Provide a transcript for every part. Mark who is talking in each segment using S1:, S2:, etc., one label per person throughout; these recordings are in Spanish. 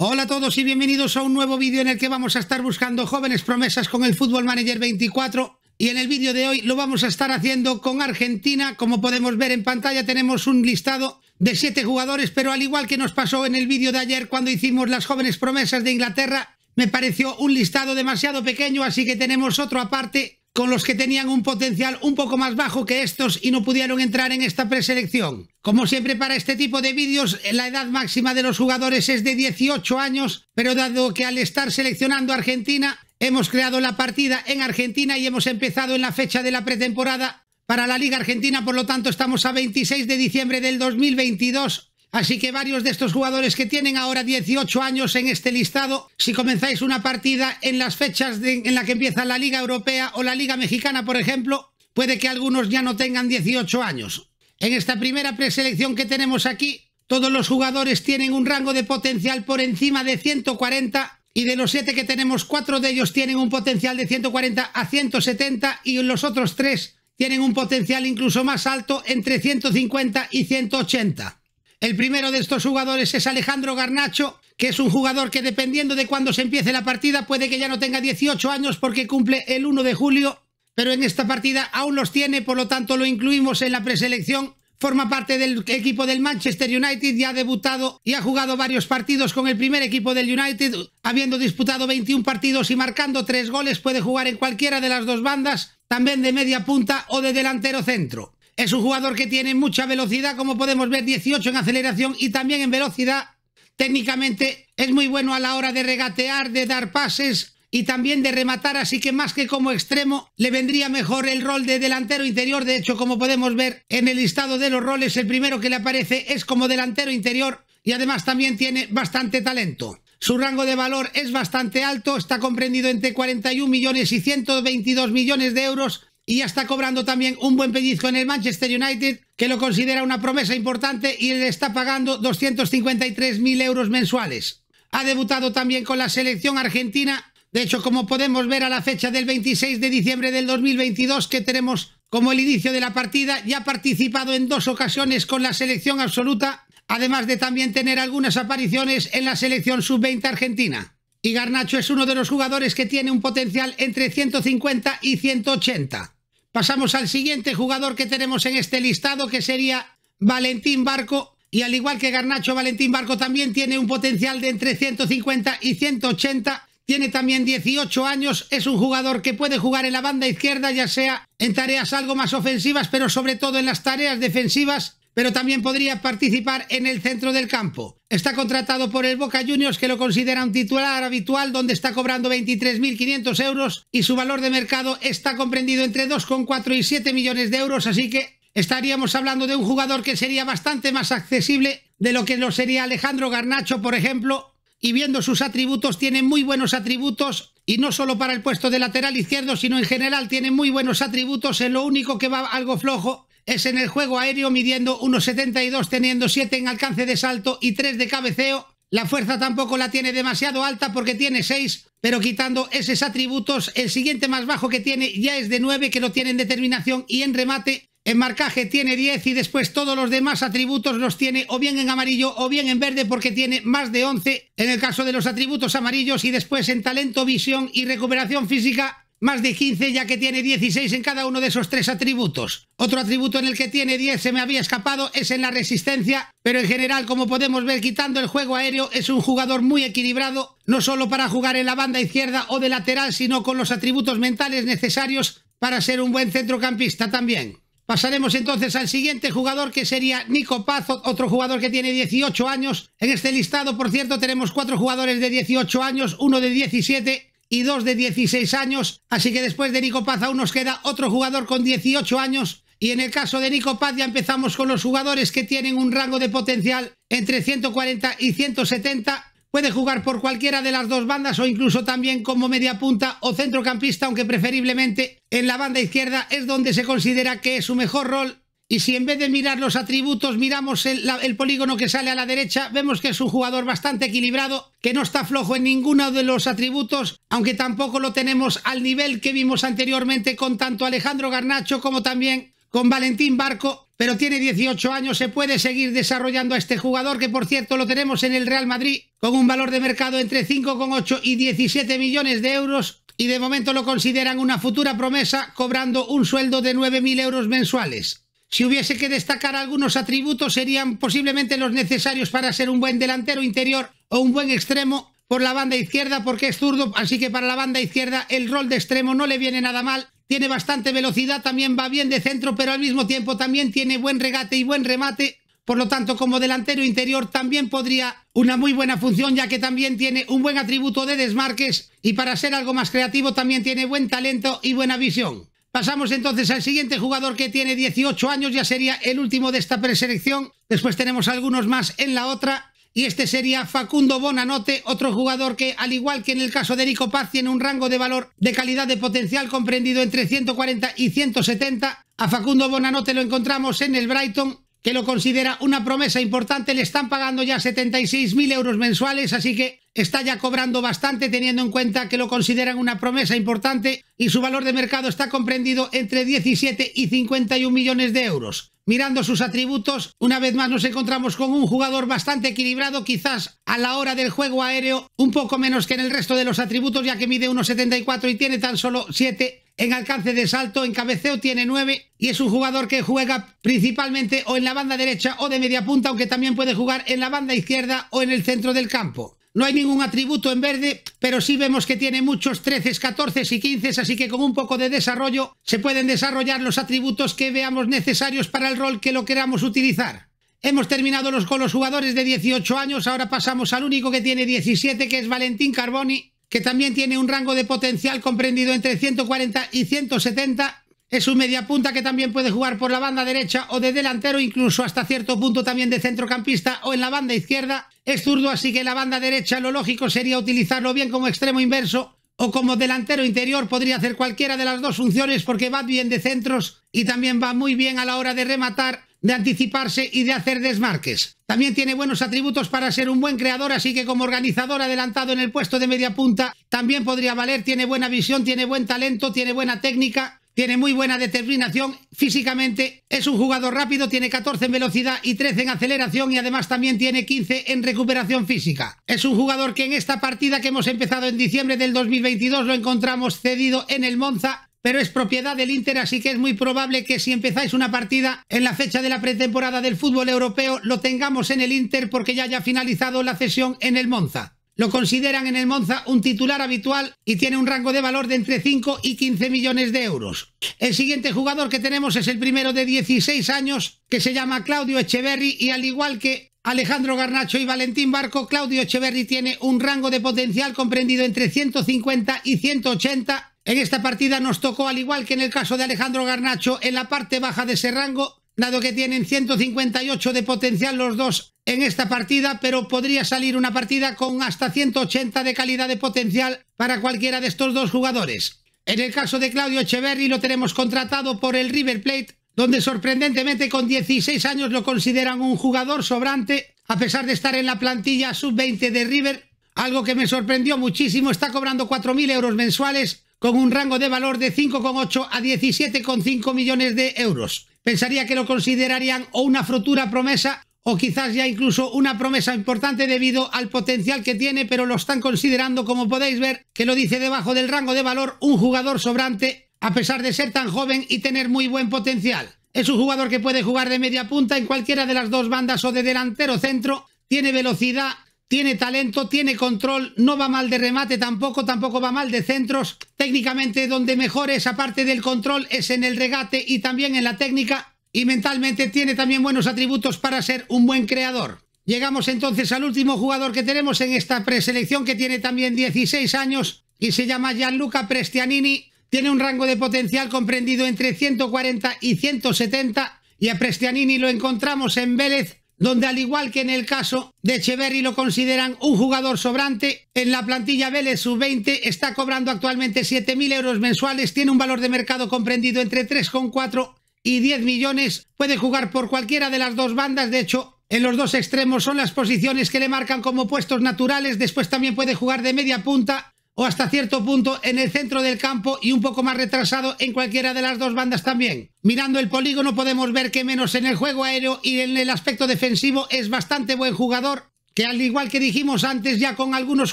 S1: Hola a todos y bienvenidos a un nuevo vídeo en el que vamos a estar buscando jóvenes promesas con el Fútbol Manager 24 y en el vídeo de hoy lo vamos a estar haciendo con Argentina. Como podemos ver en pantalla tenemos un listado de 7 jugadores, pero al igual que nos pasó en el vídeo de ayer cuando hicimos las jóvenes promesas de Inglaterra, me pareció un listado demasiado pequeño, así que tenemos otro aparte con los que tenían un potencial un poco más bajo que estos y no pudieron entrar en esta preselección. Como siempre para este tipo de vídeos, eh, la edad máxima de los jugadores es de 18 años, pero dado que al estar seleccionando Argentina, hemos creado la partida en Argentina y hemos empezado en la fecha de la pretemporada para la Liga Argentina, por lo tanto estamos a 26 de diciembre del 2022, Así que varios de estos jugadores que tienen ahora 18 años en este listado, si comenzáis una partida en las fechas en la que empieza la Liga Europea o la Liga Mexicana, por ejemplo, puede que algunos ya no tengan 18 años. En esta primera preselección que tenemos aquí, todos los jugadores tienen un rango de potencial por encima de 140 y de los 7 que tenemos, 4 de ellos tienen un potencial de 140 a 170 y los otros 3 tienen un potencial incluso más alto entre 150 y 180. El primero de estos jugadores es Alejandro Garnacho, que es un jugador que dependiendo de cuándo se empiece la partida puede que ya no tenga 18 años porque cumple el 1 de julio, pero en esta partida aún los tiene, por lo tanto lo incluimos en la preselección. Forma parte del equipo del Manchester United ya ha debutado y ha jugado varios partidos con el primer equipo del United, habiendo disputado 21 partidos y marcando 3 goles, puede jugar en cualquiera de las dos bandas, también de media punta o de delantero centro. Es un jugador que tiene mucha velocidad, como podemos ver, 18 en aceleración y también en velocidad. Técnicamente es muy bueno a la hora de regatear, de dar pases y también de rematar, así que más que como extremo le vendría mejor el rol de delantero interior. De hecho, como podemos ver en el listado de los roles, el primero que le aparece es como delantero interior y además también tiene bastante talento. Su rango de valor es bastante alto, está comprendido entre 41 millones y 122 millones de euros, y ya está cobrando también un buen pellizco en el Manchester United, que lo considera una promesa importante y le está pagando 253.000 euros mensuales. Ha debutado también con la selección argentina, de hecho como podemos ver a la fecha del 26 de diciembre del 2022 que tenemos como el inicio de la partida, ya ha participado en dos ocasiones con la selección absoluta, además de también tener algunas apariciones en la selección sub-20 argentina. Y Garnacho es uno de los jugadores que tiene un potencial entre 150 y 180. Pasamos al siguiente jugador que tenemos en este listado, que sería Valentín Barco. Y al igual que Garnacho, Valentín Barco también tiene un potencial de entre 150 y 180. Tiene también 18 años, es un jugador que puede jugar en la banda izquierda, ya sea en tareas algo más ofensivas, pero sobre todo en las tareas defensivas pero también podría participar en el centro del campo. Está contratado por el Boca Juniors que lo considera un titular habitual donde está cobrando 23.500 euros y su valor de mercado está comprendido entre 2,4 y 7 millones de euros, así que estaríamos hablando de un jugador que sería bastante más accesible de lo que lo sería Alejandro Garnacho, por ejemplo, y viendo sus atributos, tiene muy buenos atributos. Y no solo para el puesto de lateral izquierdo, sino en general tiene muy buenos atributos. En lo único que va algo flojo es en el juego aéreo midiendo 1,72 teniendo 7 en alcance de salto y 3 de cabeceo. La fuerza tampoco la tiene demasiado alta porque tiene 6, pero quitando esos atributos, el siguiente más bajo que tiene ya es de 9 que lo tiene en determinación y en remate. En marcaje tiene 10 y después todos los demás atributos los tiene o bien en amarillo o bien en verde porque tiene más de 11 en el caso de los atributos amarillos y después en talento, visión y recuperación física más de 15 ya que tiene 16 en cada uno de esos tres atributos. Otro atributo en el que tiene 10 se me había escapado es en la resistencia, pero en general como podemos ver quitando el juego aéreo es un jugador muy equilibrado, no solo para jugar en la banda izquierda o de lateral, sino con los atributos mentales necesarios para ser un buen centrocampista también. Pasaremos entonces al siguiente jugador que sería Nico Paz, otro jugador que tiene 18 años. En este listado, por cierto, tenemos cuatro jugadores de 18 años, uno de 17 y dos de 16 años. Así que después de Nico Paz aún nos queda otro jugador con 18 años. Y en el caso de Nico Paz ya empezamos con los jugadores que tienen un rango de potencial entre 140 y 170. Puede jugar por cualquiera de las dos bandas o incluso también como media punta o centrocampista, aunque preferiblemente en la banda izquierda es donde se considera que es su mejor rol y si en vez de mirar los atributos miramos el, polígono que sale a la derecha, vemos que es un jugador bastante equilibrado, que no está flojo en ninguno de los atributos, aunque tampoco lo tenemos al nivel que vimos anteriormente con tanto Alejandro Garnacho como también con Valentín Barco, pero tiene 18 años, se puede seguir desarrollando a este jugador, que por cierto lo tenemos en el Real Madrid, con un valor de mercado entre 5,8 y 17 millones de euros, y de momento lo consideran una futura promesa, cobrando un sueldo de 9.000 euros mensuales. Si hubiese que destacar algunos atributos serían posiblemente los necesarios para ser un buen delantero interior o un buen extremo por la banda izquierda porque es zurdo, así que para la banda izquierda el rol de extremo no le viene nada mal. Tiene bastante velocidad, también va bien de centro, pero al mismo tiempo también tiene buen regate y buen remate. Por lo tanto, como delantero interior también podría una muy buena función, ya que también tiene un buen atributo de desmarques y para ser algo más creativo también tiene buen talento y buena visión. Pasamos entonces al siguiente jugador que tiene 18 años, ya sería el último de esta preselección. Después tenemos algunos más en la otra. Y este sería Facundo Bonanote, otro jugador que, al igual que en el caso de Nico Paz, tiene un rango de valor de calidad de potencial comprendido entre 140 y 170. A Facundo Bonanote lo encontramos en el Brighton, que lo considera una promesa importante. Le están pagando ya 76.000 euros mensuales, así que está ya cobrando bastante teniendo en cuenta que lo consideran una promesa importante y su valor de mercado está comprendido entre 17 y 51 millones de euros. Mirando sus atributos, una vez más nos encontramos con un jugador bastante equilibrado, quizás a la hora del juego aéreo un poco menos que en el resto de los atributos, ya que mide 1,74 y tiene tan solo 7 en alcance de salto, en cabeceo tiene 9 y es un jugador que juega principalmente o en la banda derecha o de media punta, aunque también puede jugar en la banda izquierda o en el centro del campo. No hay ningún atributo en verde, pero sí vemos que tiene muchos 13, 14 y 15, así que con un poco de desarrollo se pueden desarrollar los atributos que veamos necesarios para el rol que lo queramos utilizar. Hemos terminado los, con los jugadores de 18 años, ahora pasamos al único que tiene 17, que es Valentín Carboni, que también tiene un rango de potencial comprendido entre 140 y 170, es un mediapunta que también puede jugar por la banda derecha o de delantero, incluso hasta cierto punto también de centrocampista o en la banda izquierda. Es zurdo, así que la banda derecha lo lógico sería utilizarlo bien como extremo inverso o como delantero interior. Podría hacer cualquiera de las dos funciones porque va bien de centros y también va muy bien a la hora de rematar, de anticiparse y de hacer desmarques. También tiene buenos atributos para ser un buen creador, así que como organizador adelantado en el puesto de mediapunta también podría valer. Tiene buena visión, tiene buen talento, tiene buena técnica tiene muy buena determinación físicamente, es un jugador rápido, tiene 14 en velocidad y 13 en aceleración y además también tiene 15 en recuperación física. Es un jugador que en esta partida que hemos empezado en diciembre del 2022 lo encontramos cedido en el Monza pero es propiedad del Inter, así que es muy probable que si empezáis una partida en la fecha de la pretemporada del fútbol europeo, lo tengamos en el Inter porque ya haya finalizado la cesión en el Monza. Lo consideran en el Monza un titular habitual y tiene un rango de valor de entre 5 y 15 millones de euros. El siguiente jugador que tenemos es el primero de 16 años, que se llama Claudio Echeverri, y al igual que Alejandro Garnacho y Valentín Barco, Claudio Echeverri tiene un rango de potencial comprendido entre 150 y 180. En esta partida nos tocó, al igual que en el caso de Alejandro Garnacho, en la parte baja de ese rango, dado que tienen 158 de potencial los dos en esta partida, pero podría salir una partida con hasta 180 de calidad de potencial para cualquiera de estos dos jugadores. En el caso de Claudio Echeverri lo tenemos contratado por el River Plate, donde sorprendentemente con 16 años lo consideran un jugador sobrante, a pesar de estar en la plantilla sub-20 de River, algo que me sorprendió muchísimo, está cobrando 4.000 euros mensuales con un rango de valor de 5,8 a 17,5 millones de euros. Pensaría que lo considerarían o una futura promesa o quizás ya incluso una promesa importante debido al potencial que tiene, pero lo están considerando, como podéis ver, que lo dice debajo del rango de valor, un jugador sobrante, a pesar de ser tan joven y tener muy buen potencial. Es un jugador que puede jugar de media punta en cualquiera de las dos bandas o de delantero centro, tiene velocidad, tiene talento, tiene control, no va mal de remate tampoco, tampoco va mal de centros. Técnicamente donde mejor esa aparte del control, es en el regate y también en la técnica y mentalmente tiene también buenos atributos para ser un buen creador. Llegamos entonces al último jugador que tenemos en esta preselección que tiene también 16 años y se llama Gianluca Prestianini. Tiene un rango de potencial comprendido entre 140 y 170 y a Prestianini lo encontramos en Vélez, donde al igual que en el caso de Echeverry lo consideran un jugador sobrante. En la plantilla Vélez sub-20 está cobrando actualmente 7.000 euros mensuales, tiene un valor de mercado comprendido entre 3,4 y 10 millones. Puede jugar por cualquiera de las dos bandas, de hecho, en los dos extremos son las posiciones que le marcan como puestos naturales, después también puede jugar de media punta o hasta cierto punto en el centro del campo y un poco más retrasado en cualquiera de las dos bandas también. Mirando el polígono podemos ver que menos en el juego aéreo y en el aspecto defensivo es bastante buen jugador, que al igual que dijimos antes ya con algunos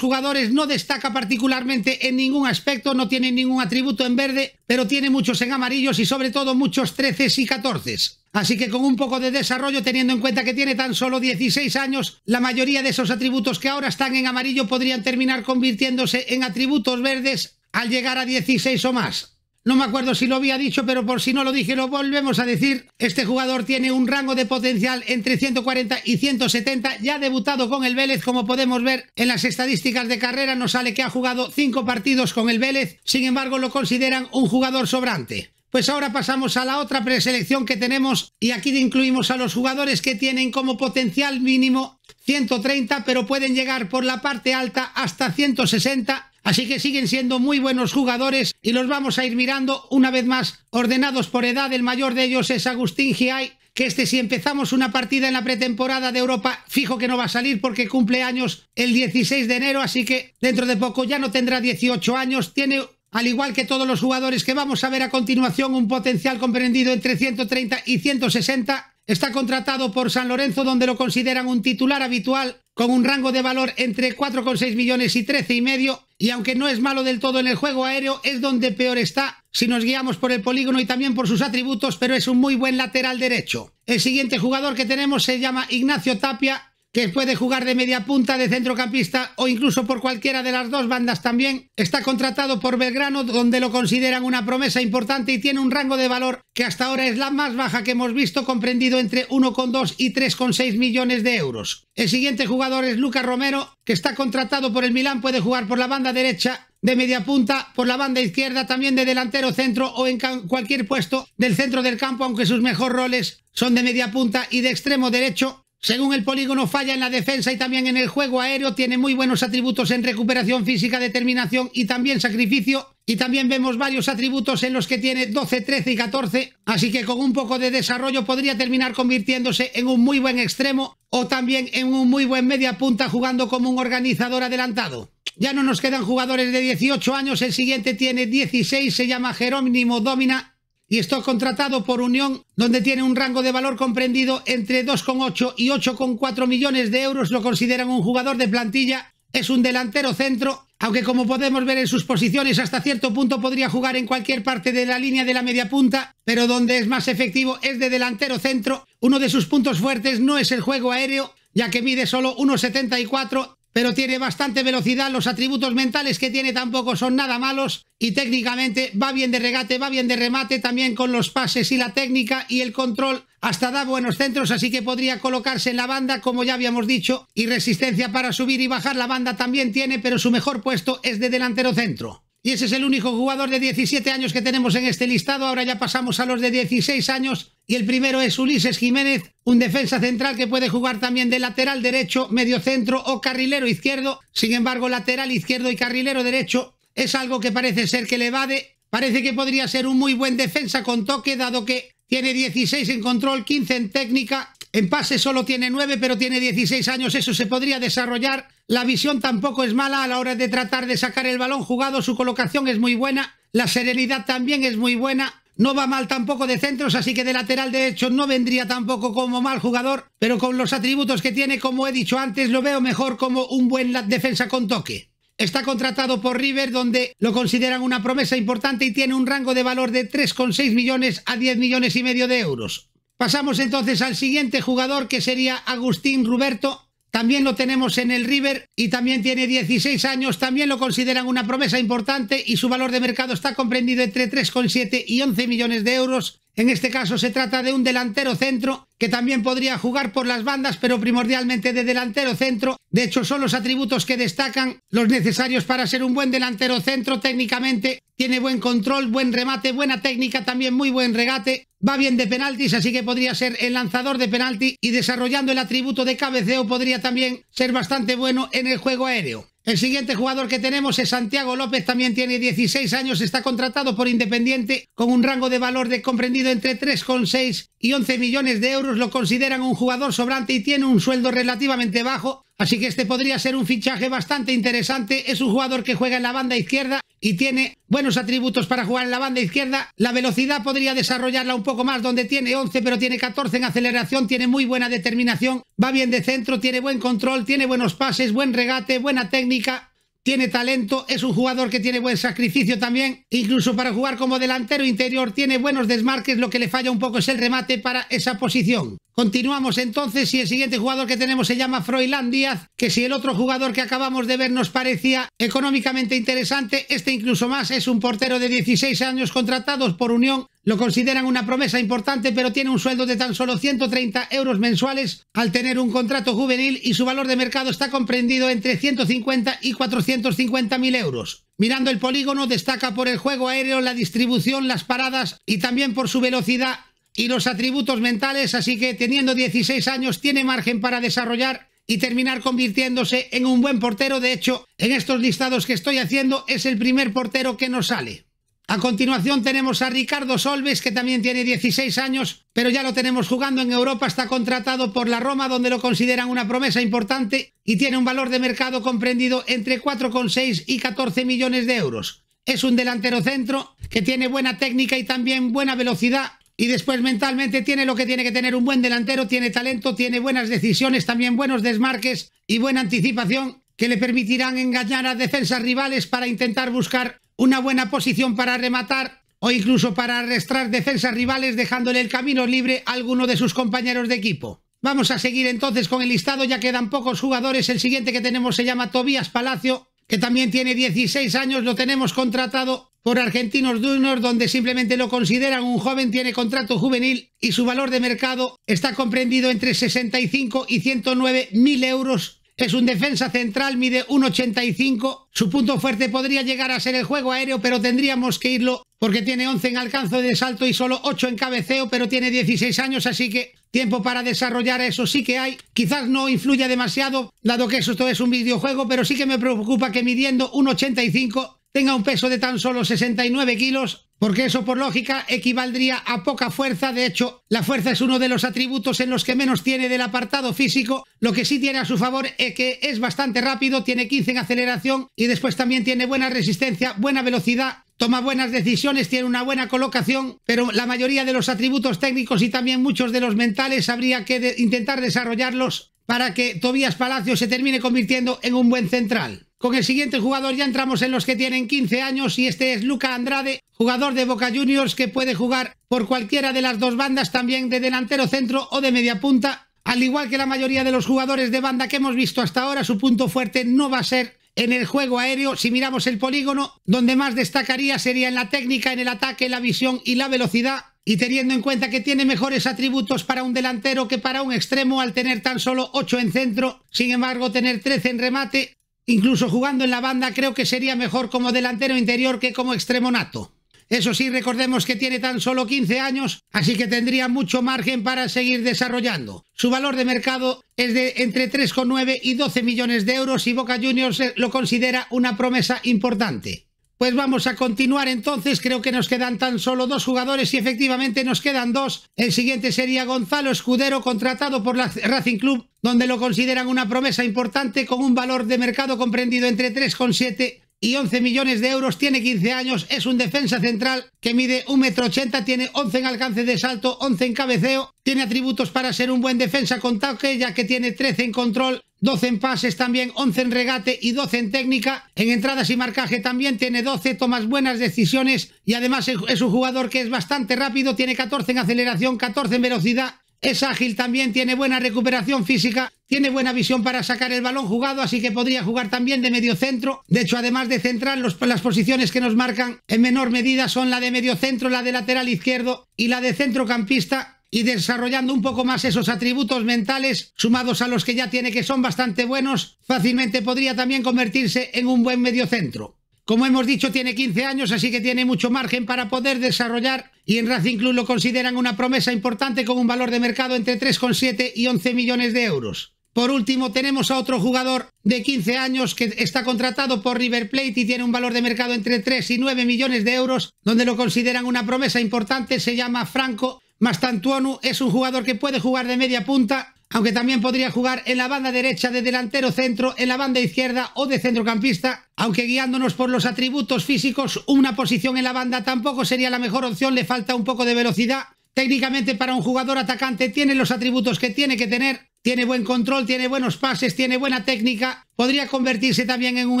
S1: jugadores no destaca particularmente en ningún aspecto, no tiene ningún atributo en verde, pero tiene muchos en amarillos y sobre todo muchos 13 y 14. Así que con un poco de desarrollo, teniendo en cuenta que tiene tan solo 16 años, la mayoría de esos atributos que ahora están en amarillo podrían terminar convirtiéndose en atributos verdes al llegar a 16 o más. No me acuerdo si lo había dicho, pero por si no lo dije, lo volvemos a decir. Este jugador tiene un rango de potencial entre 140 y 170. Ya ha debutado con el Vélez, como podemos ver en las estadísticas de carrera, nos sale que ha jugado 5 partidos con el Vélez. Sin embargo, lo consideran un jugador sobrante. Pues ahora pasamos a la otra preselección que tenemos y aquí incluimos a los jugadores que tienen como potencial mínimo 130, pero pueden llegar por la parte alta hasta 160 Así que siguen siendo muy buenos jugadores y los vamos a ir mirando una vez más ordenados por edad. El mayor de ellos es Agustín Giai, que este si empezamos una partida en la pretemporada de Europa, fijo que no va a salir porque cumple años el 16 de enero, así que dentro de poco ya no tendrá 18 años, tiene al igual que todos los jugadores que vamos a ver a continuación, un potencial comprendido entre 130 y 160. Está contratado por San Lorenzo, donde lo consideran un titular habitual con un rango de valor entre 4,6 millones y 13,5... y medio, y aunque no es malo del todo en el juego aéreo, es donde peor está si nos guiamos por el polígono y también por sus atributos, pero es un muy buen lateral derecho. El siguiente jugador que tenemos se llama Ignacio Tapia que puede jugar de media punta, de centrocampista o incluso por cualquiera de las dos bandas también. Está contratado por Belgrano, donde lo consideran una promesa importante y tiene un rango de valor que hasta ahora es la más baja que hemos visto, comprendido entre 1,2 y 3,6 millones de euros. El siguiente jugador es Lucas Romero, que está contratado por el Milán, puede jugar por la banda derecha de media punta, por la banda izquierda, también de delantero centro o en cualquier puesto del centro del campo, aunque sus mejores roles son de media punta y de extremo derecho. Según el polígono, falla en la defensa y también en el juego aéreo. Tiene muy buenos atributos en recuperación física, determinación y también sacrificio. Y también vemos varios atributos en los que tiene 12, 13 y 14. Así que con un poco de desarrollo podría terminar convirtiéndose en un muy buen extremo o también en un muy buen media punta jugando como un organizador adelantado. Ya no nos quedan jugadores de 18 años. El siguiente tiene 16, se llama Jerónimo Domina y está contratado por Unión, donde tiene un rango de valor comprendido entre 2,8 y 8,4 millones de euros. Lo consideran un jugador de plantilla. Es un delantero centro, aunque como podemos ver en sus posiciones hasta cierto punto podría jugar en cualquier parte de la línea de la media punta, pero donde es más efectivo es de delantero centro. Uno de sus puntos fuertes no es el juego aéreo, ya que mide solo 1,74 pero tiene bastante velocidad, los atributos mentales que tiene tampoco son nada malos y técnicamente va bien de regate, va bien de remate, también con los pases y la técnica y el control hasta da buenos centros, así que podría colocarse en la banda, como ya habíamos dicho, y resistencia para subir y bajar la banda también tiene, pero su mejor puesto es de delantero centro. Y ese es el único jugador de 17 años que tenemos en este listado. Ahora ya pasamos a los de 16 años. Y el primero es Ulises Jiménez, un defensa central que puede jugar también de lateral derecho, medio centro o carrilero izquierdo. Sin embargo, lateral izquierdo y carrilero derecho es algo que parece ser que le evade. Parece que podría ser un muy buen defensa con toque, dado que tiene 16 en control, 15 en técnica. En pase solo tiene 9, pero tiene 16 años. Eso se podría desarrollar. La visión tampoco es mala a la hora de tratar de sacar el balón jugado, su colocación es muy buena, la serenidad también es muy buena, no va mal tampoco de centros, así que de lateral derecho no vendría tampoco como mal jugador, pero con los atributos que tiene, como he dicho antes, lo veo mejor como un buen defensa con toque. Está contratado por River, donde lo consideran una promesa importante y tiene un rango de valor de 3,6 millones a 10 millones y medio de euros. Pasamos entonces al siguiente jugador, que sería Agustín Ruberto, también lo tenemos en el River y también tiene 16 años. También lo consideran una promesa importante y su valor de mercado está comprendido entre 3,7 y 11 millones de euros. En este caso se trata de un delantero centro que también podría jugar por las bandas, pero primordialmente de delantero centro. De hecho, son los atributos que destacan los necesarios para ser un buen delantero centro técnicamente. Tiene buen control, buen remate, buena técnica, también muy buen regate. Va bien de penaltis, así que podría ser el lanzador de penalti y desarrollando el atributo de cabeceo podría también ser bastante bueno en el juego aéreo. El siguiente jugador que tenemos es Santiago López, también tiene 16 años, está contratado por Independiente con un rango de valor de comprendido entre 3,6 y 11 millones de euros. Lo consideran un jugador sobrante y tiene un sueldo relativamente bajo Así que este podría ser un fichaje bastante interesante. Es un jugador que juega en la banda izquierda y tiene buenos atributos para jugar en la banda izquierda. La velocidad podría desarrollarla un poco más, donde tiene 11, pero tiene 14 en aceleración, tiene muy buena determinación, va bien de centro, tiene buen control, tiene buenos pases, buen regate, buena técnica tiene talento, es un jugador que tiene buen sacrificio también, incluso para jugar como delantero interior tiene buenos desmarques, lo que le falla un poco es el remate para esa posición. Continuamos entonces y el siguiente jugador que tenemos se llama Froilán Díaz, que si el otro jugador que acabamos de ver nos parecía económicamente interesante, este incluso más es un portero de 16 años contratados por Unión lo consideran una promesa importante, pero tiene un sueldo de tan solo 130 euros mensuales al tener un contrato juvenil y su valor de mercado está comprendido entre 150 y 450 mil euros. Mirando el polígono, destaca por el juego aéreo, la distribución, las paradas y también por su velocidad y los atributos mentales, así que teniendo 16 años tiene margen para desarrollar y terminar convirtiéndose en un buen portero. De hecho, en estos listados que estoy haciendo es el primer portero que nos sale. A continuación tenemos a Ricardo Solves, que también tiene 16 años, pero ya lo tenemos jugando en Europa, está contratado por la Roma, donde lo consideran una promesa importante y tiene un valor de mercado comprendido entre 4,6 y 14 millones de euros. Es un delantero centro que tiene buena técnica y también buena velocidad y después mentalmente tiene lo que tiene que tener un buen delantero, tiene talento, tiene buenas decisiones, también buenos desmarques y buena anticipación que le permitirán engañar a defensas rivales para intentar buscar una buena posición para rematar o incluso para arrastrar defensas rivales dejándole el camino libre a alguno de sus compañeros de equipo. Vamos a seguir entonces con el listado, ya quedan pocos jugadores. El siguiente que tenemos se llama Tobías Palacio, que también tiene 16 años, lo tenemos contratado por Argentinos Juniors, donde simplemente lo consideran un joven, tiene contrato juvenil y su valor de mercado está comprendido entre 65 y 109 mil euros es un defensa central, mide 1,85. Su punto fuerte podría llegar a ser el juego aéreo, pero tendríamos que irlo porque tiene 11 en alcance de salto y solo 8 en cabeceo, pero tiene 16 años, así que tiempo para desarrollar eso sí que hay. Quizás no influya demasiado, dado que esto es un videojuego, pero sí que me preocupa que midiendo 1,85 tenga un peso de tan solo 69 kilos, porque eso por lógica equivaldría a poca fuerza. De hecho, la fuerza es uno de los atributos en los que menos tiene del apartado físico. Lo que sí tiene a su favor es que es bastante rápido, tiene 15 en aceleración y después también tiene buena resistencia, buena velocidad. Toma buenas decisiones, tiene una buena colocación, pero la mayoría de los atributos técnicos y también muchos de los mentales habría que intentar desarrollarlos para que Tobías Palacio se termine convirtiendo en un buen central. Con el siguiente jugador ya entramos en los que tienen 15 años y este es Luca Andrade, jugador de Boca Juniors que puede jugar por cualquiera de las dos bandas, también de delantero centro o de media punta. Al igual que la mayoría de los jugadores de banda que hemos visto hasta ahora, su punto fuerte no va a ser en el juego aéreo, si miramos el polígono, donde más destacaría sería en la técnica, en el ataque, la visión y la velocidad. Y teniendo en cuenta que tiene mejores atributos para un delantero que para un extremo al tener tan solo 8 en centro, sin embargo tener 13 en remate, Incluso jugando en la banda creo que sería mejor como delantero interior que como extremo nato. Eso sí, recordemos que tiene tan solo 15 años, así que tendría mucho margen para seguir desarrollando. Su valor de mercado es de entre 3,9 y 12 millones de euros y Boca Juniors eh, lo considera una promesa importante. Pues vamos a continuar entonces, creo que nos quedan tan solo dos jugadores y efectivamente nos quedan dos. El siguiente sería Gonzalo Escudero, contratado por la Racing Club, donde lo consideran una promesa importante con un valor de mercado comprendido entre 3,7 y 11 millones de euros, tiene 15 años, es un defensa central que mide 1,80m, tiene 11 en alcance de salto, 11 en cabeceo, tiene atributos para ser un buen defensa con taque, ya que tiene 13 en control 12 en pases también, 11 en regate y 12 en técnica. En entradas y marcaje también tiene 12, tomas buenas decisiones y además es un jugador que es bastante rápido, tiene 14 en aceleración, 14 en velocidad. Es ágil también, tiene buena recuperación física, tiene buena visión para sacar el balón jugado, así que podría jugar también de medio centro, De hecho, además de central, las posiciones que nos marcan en menor medida son la de medio centro, la de lateral izquierdo y la de centrocampista y desarrollando un poco más esos atributos mentales sumados a los que ya tiene que son bastante buenos, fácilmente podría también convertirse en un buen mediocentro. Como hemos dicho, tiene 15 años, así que tiene mucho margen para poder desarrollar y en Racing Club lo consideran una promesa importante con un valor de mercado entre 3,7 y 11 millones de euros. Por último, tenemos a otro jugador de 15 años que está contratado por River Plate y tiene un valor de mercado entre 3 y 9 millones de euros, donde lo consideran una promesa importante, se llama Franco Mastantuono es un jugador que puede jugar de media punta, aunque también podría jugar en la banda derecha de delantero centro, en la banda izquierda o de centrocampista, aunque guiándonos por los atributos físicos, una posición en la banda tampoco sería la mejor opción, le falta un poco de velocidad. Técnicamente para un jugador atacante tiene los atributos que tiene que tener, tiene buen control, tiene buenos pases, tiene buena técnica, Podría convertirse también en un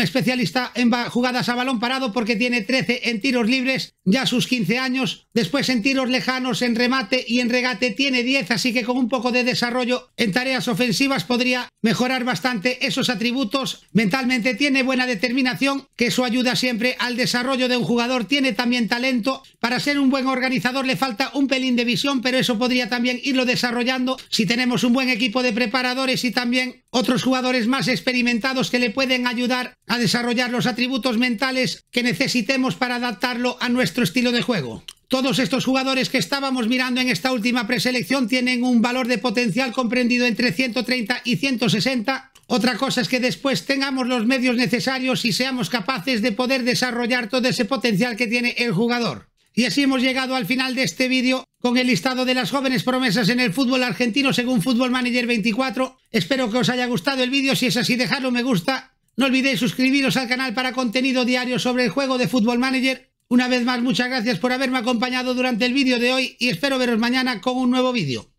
S1: especialista en jugadas a balón parado porque tiene 13 en tiros libres, ya sus 15 años. Después en tiros lejanos, en remate y en regate tiene 10, así que con un poco de desarrollo en tareas ofensivas podría mejorar bastante esos atributos. Mentalmente tiene buena determinación, que eso ayuda siempre al desarrollo de un jugador. Tiene también talento. Para ser un buen organizador le falta un pelín de visión, pero eso podría también irlo desarrollando si tenemos un buen equipo de preparadores y también otros jugadores más experimentados que le pueden ayudar a desarrollar los atributos mentales que necesitemos para adaptarlo a nuestro estilo de juego. Todos estos jugadores que estábamos mirando en esta última preselección tienen un valor de potencial comprendido entre 130 y 160. Otra cosa es que después tengamos los medios necesarios y seamos capaces de poder desarrollar todo ese potencial que tiene el jugador. Y así hemos llegado al final de este vídeo con el listado de las jóvenes promesas en el fútbol argentino según Fútbol Manager 24. Espero que os haya gustado el vídeo, si es así dejadlo me gusta. No olvidéis suscribiros al canal para contenido diario sobre el juego de Fútbol Manager. Una vez más muchas gracias por haberme acompañado durante el vídeo de hoy y espero veros mañana con un nuevo vídeo.